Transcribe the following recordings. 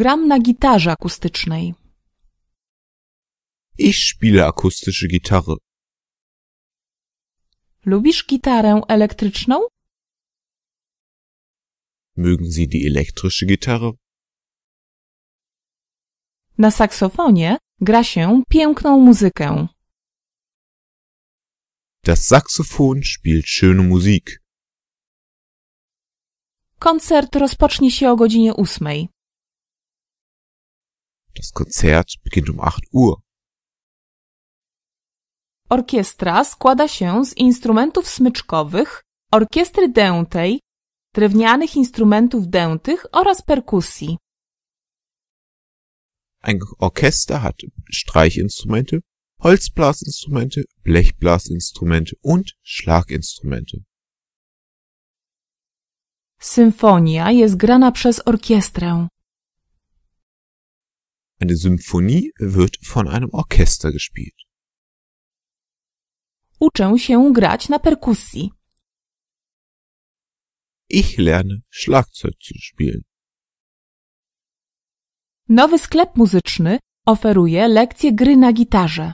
Gram na gitarze akustycznej. Ich spiele akustische Gitarre. Lubisz gitarę elektryczną? Mögen Sie die elektrische Gitarre? Na saksofonie gra się piękną muzykę. Das Saxophon spielt schöne Musik. Koncert rozpocznie się o godzinie ósmej. Das Konzert beginnt um 8 Uhr. Orkiestra składa się z instrumentów smyczkowych, orkiestry dętej, drewnianych instrumentów dętych oraz perkusji. Ein Orchester hat Streichinstrumente, Holzblasinstrumente, Blechblasinstrumente und Schlaginstrumente. Symfonia jest grana przez orkiestrę. Eine Symphonie wird von einem Orchester gespielt. Uczę się grać na perkusji. Ich lerne Schlagzeug zu spielen. Nowy sklep muzyczny oferuje lekcje gry na gitarze.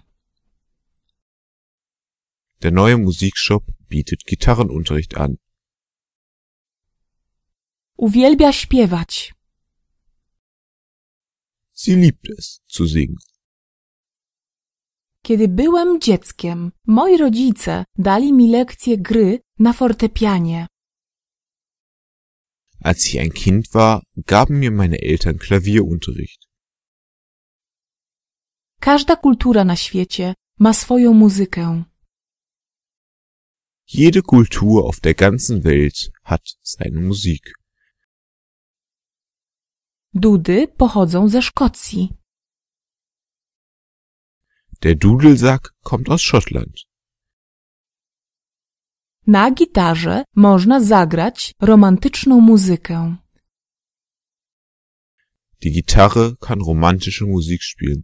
Der neue Musikshop bietet Gitarrenunterricht an. Uwielbia śpiewać. Sie liebt es zu singen. Kiedy byłem dzieckiem, moi rodzice dali mi lekcje gry na fortepianie. Als ich ein Kind war, gaben mir meine Eltern Klavierunterricht. Każda kultura na świecie ma swoją muzykę. Jede Kultur auf der ganzen Welt hat seine Musik. Dudy pochodzą ze Szkocji. Der Dudelsack kommt aus Schottland. Na gitarze można zagrać romantyczną muzykę. Die Gitarre kann romantische Musik spielen.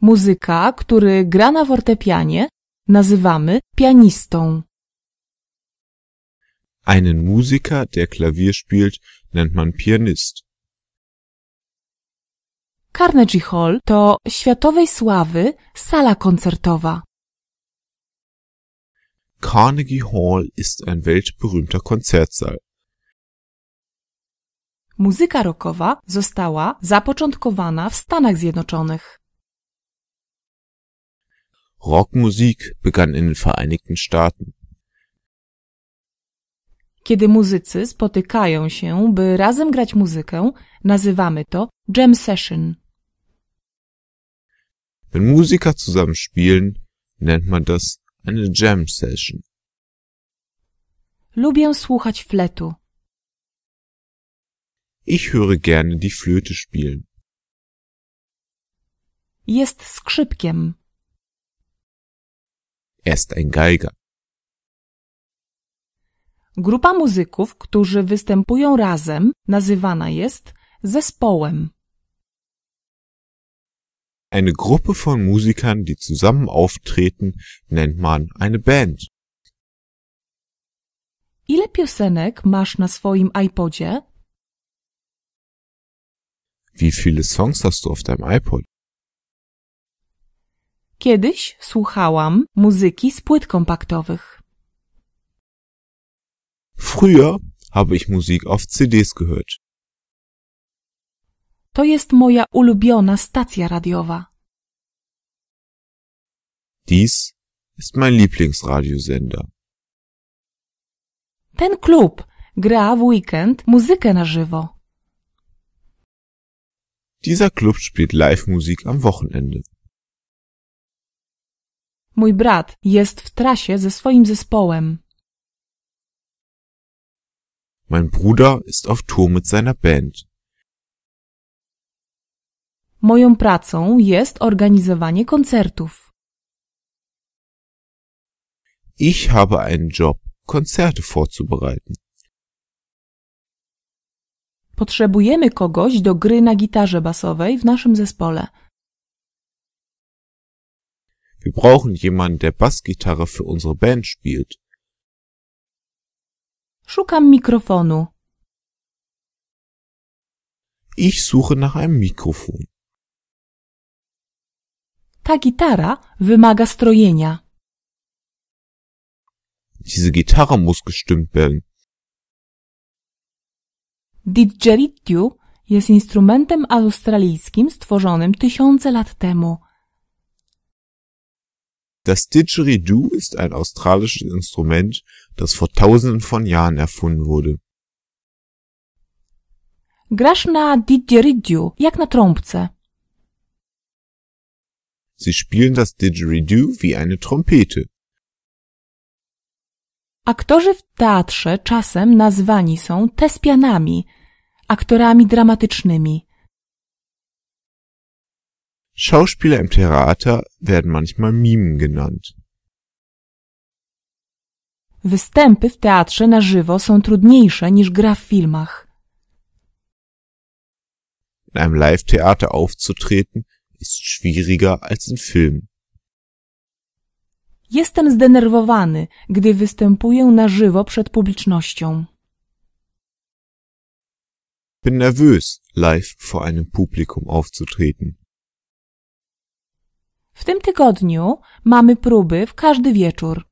Muzyka, który gra na fortepianie, nazywamy pianistą. Einen Musiker, der Klavier spielt, nennt man Pianist. Carnegie Hall to światowej sławy sala koncertowa. Carnegie Hall ist ein weltberühmter Konzertsaal. Muzyka rockowa została zapoczątkowana w Stanach Zjednoczonych. Rockmusik begann in den Vereinigten Staaten. Kiedy muzycy spotykają się, by razem grać muzykę, nazywamy to jam session. Wenn Musiker zusammen spielen, nennt man das eine jam session. Lubię słuchać fletu. Ich höre gerne die Flöte spielen. Jest skrzypkiem. Er ist ein Geiger. Grupa muzyków, którzy występują razem, nazywana jest zespołem. Eine Gruppe von Musikern, die zusammen auftreten, nennt man eine Band. Ile piosenek masz na swoim iPodzie? Wie viele Songs hast du auf deinem iPod? Kiedyś słuchałam muzyki z płyt kompaktowych. Früher habe ich Musik auf CDs gehört. To jest moja ulubiona stacja radiowa. Dies ist mein Lieblingsradiosender. Ten klub gra w weekend muzykę na żywo. Dieser Club spielt Live-Musik am Wochenende. Mój brat jest w trasie ze swoim zespołem. Mein Bruder ist auf Tour mit seiner Band. Moją pracą jest organizowanie koncertów. Ich habe einen Job, Konzerte vorzubereiten. Potrzebujemy kogoś do gry na gitarze basowej w naszym zespole. Wir brauchen jemanden, der Bassgitarre für unsere Band spielt. Szukam mikrofonu. Ich suche nach einem Mikrofon. Ta gitara wymaga strojenia. Diese Gitarre muss gestimmt werden. Didgeridoo jest instrumentem australijskim stworzonym tysiące lat temu. Das Didgeridoo ist ein australisches Instrument, das vor Tausenden von Jahren erfunden wurde. Sie spielen das Didgeridoo wie eine Trompete. Aktorzy w teatrze czasem nazwani są tespianami, aktorami dramatycznymi. Schauspieler im Theater werden manchmal Mimen genannt. Występy w teatrze na żywo są trudniejsze niż gra w filmach. In einem Live-Theater aufzutreten ist schwieriger als in Filmen. Jestem zdenerwowany, gdy występuję na żywo przed publicznością. Bin nervös, live vor einem Publikum aufzutreten. W tym tygodniu mamy próby w każdy wieczór.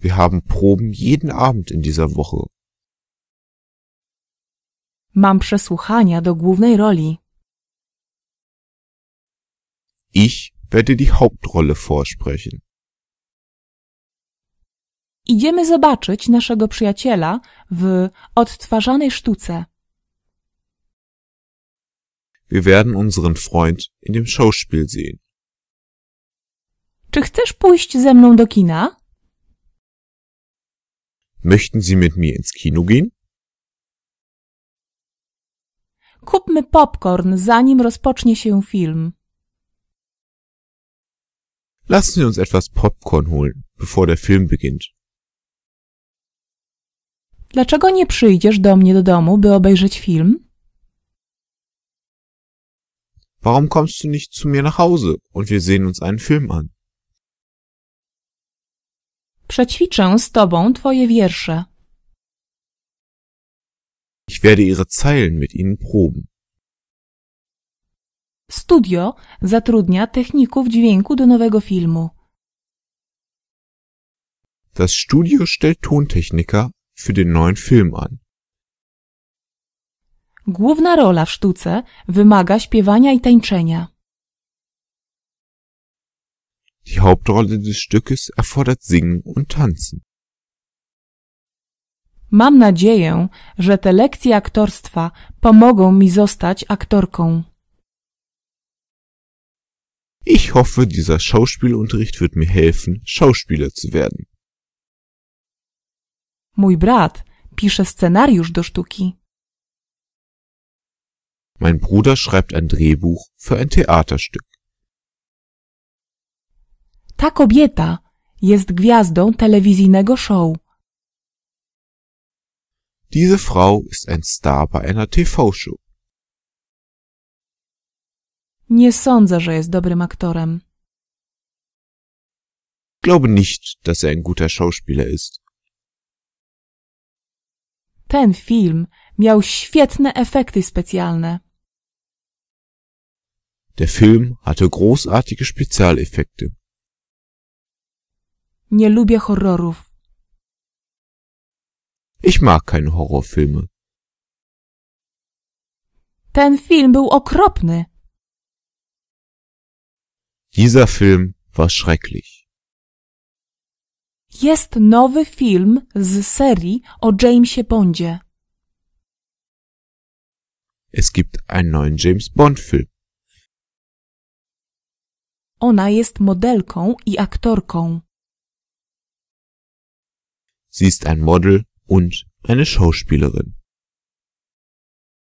Wir haben Proben jeden Abend in dieser Woche. Mam przesłuchania do głównej roli. Ich werde die Hauptrolle vorsprechen. Idziemy zobaczyć naszego przyjaciela w odtwarzanej sztuce. Wir werden unseren Freund in dem Schauspiel sehen. Czy chcesz pójść ze mną do kina? Möchten Sie mit mir ins Kino gehen? Kupmy popcorn, zanim rozpocznie się film. Lassen Sie uns etwas Popcorn holen, bevor der Film beginnt. Dlaczego nie przyjdziesz do mnie do domu, by obejrzeć film? Warum kommst du nicht zu mir nach Hause und wir sehen uns einen Film an? Przećwiczę z tobą twoje wiersze. Ich werde ihre Zeilen mit ihnen proben. Studio zatrudnia techników dźwięku do nowego filmu. Das Studio stellt Tontechniker für den neuen Film an. Główna rola w sztuce wymaga śpiewania i tańczenia. Die Hauptrolle des Stückes erfordert Singen und Tanzen. Mam nadzieję, że te lekcje aktorstwa pomogą mi zostać aktorką. Ich hoffe, dieser Schauspielunterricht wird mir helfen, Schauspieler zu werden. Mój brat pisze scenariusz do sztuki. Mein Bruder schreibt ein Drehbuch für ein Theaterstück. Ta kobieta jest gwiazdą telewizyjnego show. Diese Frau ist ein Star bei einer TV-Show. Nie sądzę, że jest dobrym aktorem. Glaube nicht, dass er ein guter Schauspieler ist. Ten film miał świetne efekty specjalne. Der Film hatte großartige Spezialeffekte. Ich mag keine Horrorfilme. Ten film był okropny. Dieser Film war schrecklich. Jest nowy film z serii o Jamesie Bondzie. Es gibt einen neuen James Bond Film. Ona jest modelką i aktorką. Sie ist ein Model und eine Schauspielerin.